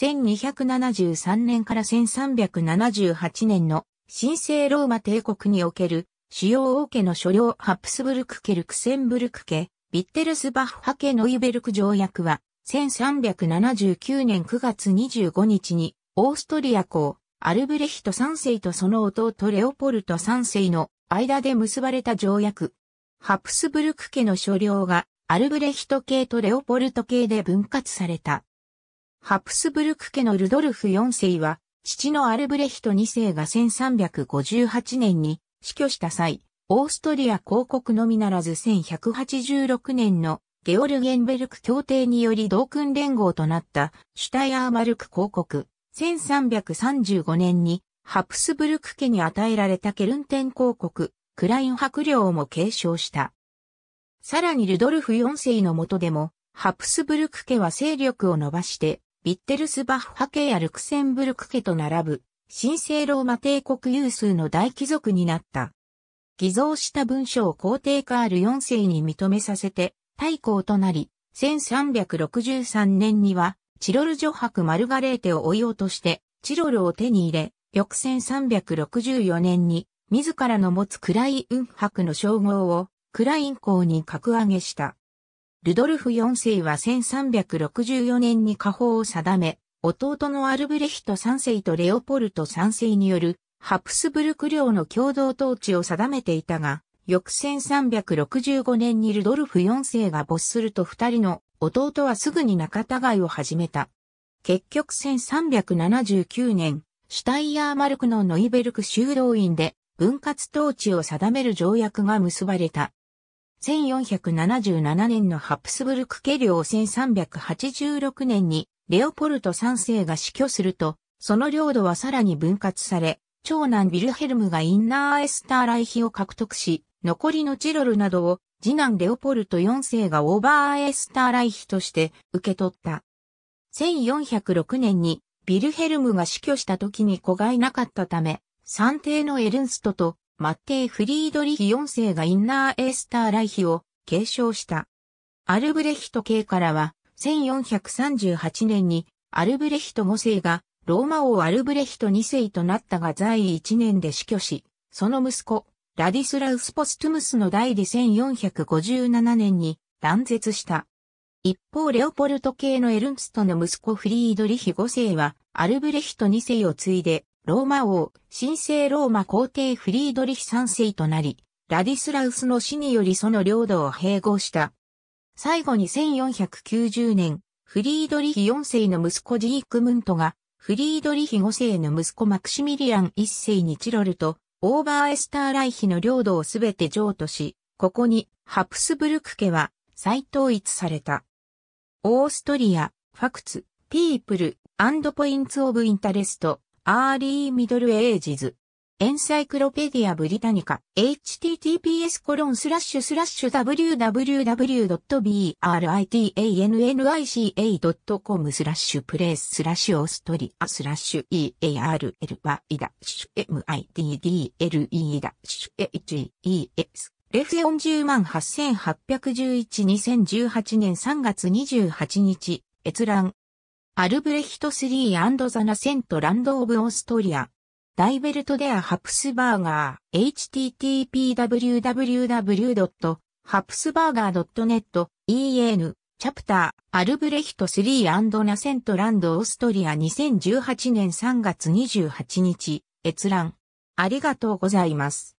1273年から1378年の神聖ローマ帝国における主要王家の所領ハプスブルク家ルクセンブルク家、ビッテルスバッハ家ノイベルク条約は1379年9月25日にオーストリア公アルブレヒト3世とその弟レオポルト3世の間で結ばれた条約。ハプスブルク家の所領がアルブレヒト系とレオポルト系で分割された。ハプスブルク家のルドルフ4世は、父のアルブレヒト2世が1358年に死去した際、オーストリア公国のみならず1186年のゲオルゲンベルク協定により同訓連合となったシュタイアーマルク公国、1335年にハプスブルク家に与えられたケルンテン公国、クライン伯領も継承した。さらにルドルフ4世の下でも、ハプスブルク家は勢力を伸ばして、ビッテルスバッハ家やルクセンブルク家と並ぶ、神聖ローマ帝国有数の大貴族になった。偽造した文書を皇帝カール4世に認めさせて、大公となり、1363年には、チロル女伯マルガレーテを追い落として、チロルを手に入れ、翌1364年に、自らの持つクライン伯の称号を、クライン公に格上げした。ルドルフ4世は1364年に家宝を定め、弟のアルブレヒト3世とレオポルト3世によるハプスブルク領の共同統治を定めていたが、翌1365年にルドルフ4世が没すると二人の弟はすぐに仲違いを始めた。結局1379年、シュタイヤーマルクのノイベルク修道院で分割統治を定める条約が結ばれた。1477年のハプスブルク家領1386年にレオポルト3世が死去すると、その領土はさらに分割され、長男ヴィルヘルムがインナーエスターライヒを獲得し、残りのチロルなどを次男レオポルト4世がオーバーエスターライヒとして受け取った。1406年にヴィルヘルムが死去した時に子がいなかったため、三帝のエルンストとマッテイ・フリードリヒ4世がインナーエースターライヒを継承した。アルブレヒト系からは、1438年にアルブレヒト5世がローマ王アルブレヒト2世となったが在位1年で死去し、その息子、ラディスラウス・ポストゥムスの代で1457年に断絶した。一方レオポルト系のエルンストの息子フリードリヒ5世はアルブレヒト2世を継いでローマ王、神聖ローマ皇帝フリードリヒ三世となり、ラディスラウスの死によりその領土を併合した。最後に1490年、フリードリヒ4世の息子ジークムントが、フリードリヒ5世の息子マクシミリアン1世にチロルと、オーバーエスターライヒの領土をすべて譲渡し、ここにハプスブルク家は再統一された。オーストリア、ファクツ、ピープル、アンドポインツオブインタレスト、アーリーミドルエイジズ。エンサイクロペディアブリタニカ https コロンスラッシュスラッシュ w w w b r i t a n i c a c o m スラッシュプレイススラッシュオーストリアスラッシュ early バイダッシュ middle ダッシュ hes レフェ40 8811 2018年3月28日閲覧アルブレヒト3ザナセントランドオブオーストリア。ダイベルトデアハプスバーガー、http://www.hapsburger.net、en、チャプター、アルブレヒト3ナセントランドオーストリア2018年3月28日、閲覧。ありがとうございます。